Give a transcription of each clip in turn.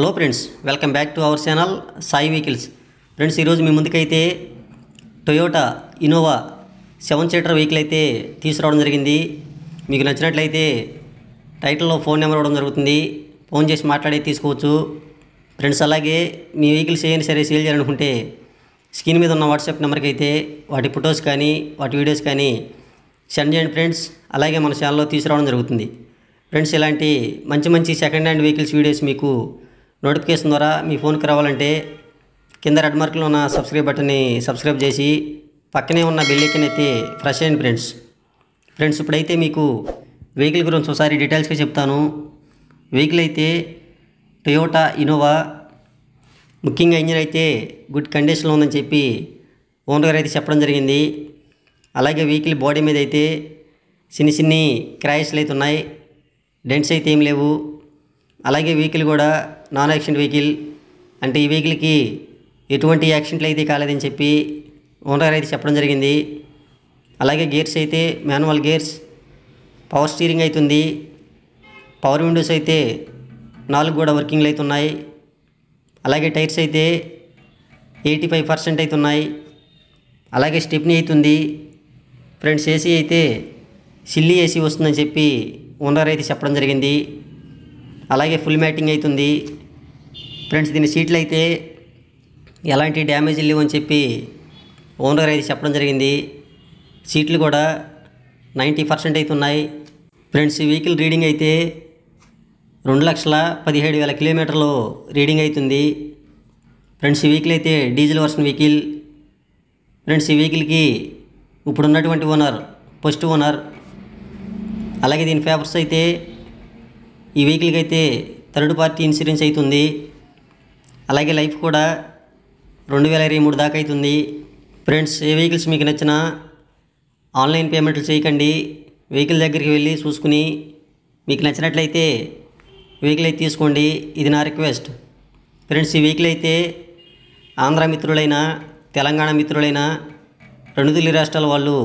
hello friends welcome back to our channel Sai vehicles friends ఈరోజు మీ ముందుకైతే Toyota Innova seven seater vehicle అయితే తీసుకురావడం జరిగింది మీకు నచ్చినట్లయితే టైటిల్లో ఫోన్ నెంబర్ ఇవ్వడం జరుగుతుంది ఫోన్ చేసి మాట్లాడి తీసుకోవచ్చు ఫ్రెండ్స్ అలాగే మీ వెహికల్స్ ఏమైనా సరే సేల్ చేయాలనుకుంటే స్క్రీన్ మీద ఉన్న వాట్సాప్ నెంబర్కి అయితే వాటి ఫొటోస్ కానీ వాటి వీడియోస్ కానీ సెండ్ చేయండి ఫ్రెండ్స్ అలాగే మన ఛానల్లో తీసుకురావడం జరుగుతుంది ఫ్రెండ్స్ ఇలాంటి మంచి మంచి సెకండ్ హ్యాండ్ వెహికల్స్ వీడియోస్ మీకు నోటిఫికేషన్ ద్వారా మీ ఫోన్కి రావాలంటే కింద రెడ్ మార్క్లో ఉన్న సబ్స్క్రైబ్ బటన్ని సబ్స్క్రైబ్ చేసి పక్కనే ఉన్న బెల్లైకన్ అయితే ఫ్రెష్ అయ్యింది ఫ్రెండ్స్ ఫ్రెండ్స్ ఇప్పుడైతే మీకు వెహికల్ గురించి ఒకసారి డీటెయిల్స్గా చెప్తాను వెహికల్ అయితే టొయోటా ఇనోవా ముఖ్యంగా ఇంజిన్ అయితే గుడ్ కండిషన్లో ఉందని చెప్పి ఓనర్ గారు అయితే చెప్పడం జరిగింది అలాగే వెహికల్ బాడీ మీద అయితే చిన్ని చిన్ని క్రాషెస్లు అయితే ఉన్నాయి డెంట్స్ అయితే ఏం లేవు అలాగే వెహికల్ కూడా నాన్ యాక్సిడెంట్ వెహికల్ అంటే ఈ వెహికల్కి ఎటువంటి యాక్సిడెంట్లు అయితే కాలేదని చెప్పి ఓనర్ అయితే చెప్పడం జరిగింది అలాగే గేర్స్ అయితే మాన్యువల్ గేర్స్ పవర్ స్టీరింగ్ అవుతుంది పవర్ విండోస్ అయితే నాలుగు కూడా వర్కింగ్లు అవుతున్నాయి అలాగే టైర్స్ అయితే ఎయిటీ ఫైవ్ పర్సెంట్ అవుతున్నాయి అలాగే స్టెప్నీ అవుతుంది ఫ్రెండ్స్ ఏసీ అయితే సిల్లీ ఏసీ వస్తుందని చెప్పి ఓనర్ అయితే చెప్పడం జరిగింది అలాగే ఫుల్ మ్యాటింగ్ అవుతుంది ఫ్రెండ్స్ దీని సీట్లు అయితే ఎలాంటి డ్యామేజ్ లేవు అని చెప్పి ఓనర్ అయితే చెప్పడం జరిగింది సీట్లు కూడా నైంటీ పర్సెంట్ అయితే ఉన్నాయి ఫ్రెండ్స్ వెహికల్ రీడింగ్ అయితే రెండు లక్షల పదిహేడు వేల కిలోమీటర్లు రీడింగ్ అవుతుంది ఫ్రెండ్స్ వెహికల్ అయితే డీజిల్ వర్షన్ వెహికల్ ఫ్రెండ్స్ ఈ వెహికల్కి ఇప్పుడున్నటువంటి ఓనర్ ఫస్ట్ ఓనర్ అలాగే దీని పేపర్స్ అయితే ఈ వెహికల్కి అయితే థర్డ్ పార్టీ ఇన్సూరెన్స్ అవుతుంది అలాగే లైఫ్ కూడా రెండు వేల ఇరవై మూడు దాకా అవుతుంది ఫ్రెండ్స్ ఏ వెహికల్స్ మీకు నచ్చినా ఆన్లైన్ పేమెంట్లు చేయకండి వెహికల్ దగ్గరికి వెళ్ళి చూసుకుని మీకు నచ్చినట్లయితే వెహికల్ అయితే తీసుకోండి ఇది నా రిక్వెస్ట్ ఫ్రెండ్స్ ఈ వెహికల్ అయితే ఆంధ్ర మిత్రులైనా తెలంగాణ మిత్రులైనా రెండు తెలుగు రాష్ట్రాల వాళ్ళు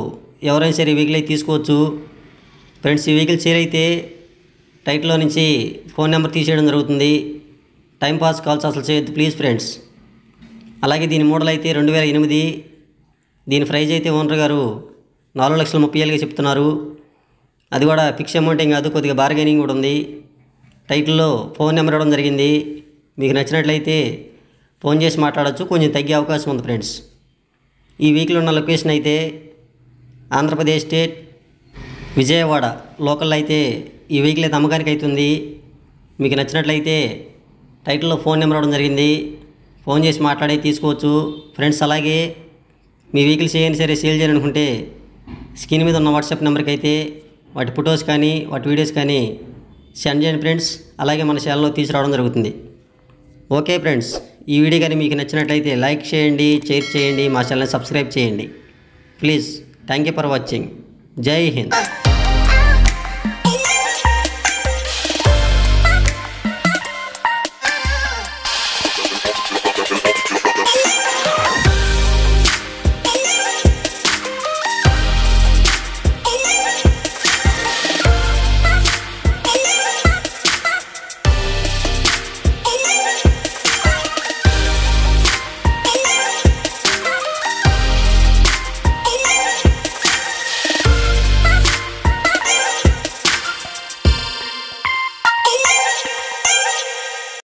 ఎవరైనా సరే వెహికల్ అయితే తీసుకోవచ్చు ఫ్రెండ్స్ ఈ వెహికల్ షేర్ అయితే టైట్లో నుంచి ఫోన్ నెంబర్ తీసేయడం జరుగుతుంది టైంపాస్ కాల్స్ అసలు చేయొద్దు ప్లీజ్ ఫ్రెండ్స్ అలాగే దీని మోడల్ అయితే రెండు వేల ఎనిమిది దీని ప్రైజ్ అయితే ఓనర్ గారు నాలుగు లక్షల ముప్పై ఏళ్ళుగా చెప్తున్నారు అది కూడా ఫిక్స్ అమౌంట్ ఏం కాదు కొద్దిగా బార్గెనింగ్ కూడా ఉంది టైటిల్లో ఫోన్ నెంబర్ ఇవ్వడం జరిగింది మీకు నచ్చినట్లయితే ఫోన్ చేసి మాట్లాడచ్చు కొంచెం తగ్గే అవకాశం ఉంది ఫ్రెండ్స్ ఈ వీక్లో ఉన్న లొకేషన్ అయితే ఆంధ్రప్రదేశ్ స్టేట్ విజయవాడ లోకల్ అయితే ఈ వెహికల్ అయితే అమ్మకానికి అవుతుంది మీకు నచ్చినట్లయితే టైటిల్లో ఫోన్ నెంబర్ అవడం జరిగింది ఫోన్ చేసి మాట్లాడి తీసుకోవచ్చు ఫ్రెండ్స్ అలాగే మీ వెహికల్ చేయని సరే సేల్ చేయాలనుకుంటే స్క్రీన్ మీద ఉన్న వాట్సాప్ నెంబర్కి అయితే వాటి ఫొటోస్ కానీ వాటి వీడియోస్ కానీ సెండ్ చేయండి ఫ్రెండ్స్ అలాగే మన ఛానల్లో తీసుకురావడం జరుగుతుంది ఓకే ఫ్రెండ్స్ ఈ వీడియో కానీ మీకు నచ్చినట్లయితే లైక్ చేయండి షేర్ చేయండి మా ఛానల్ని సబ్స్క్రైబ్ చేయండి please thank you for watching జై హింద్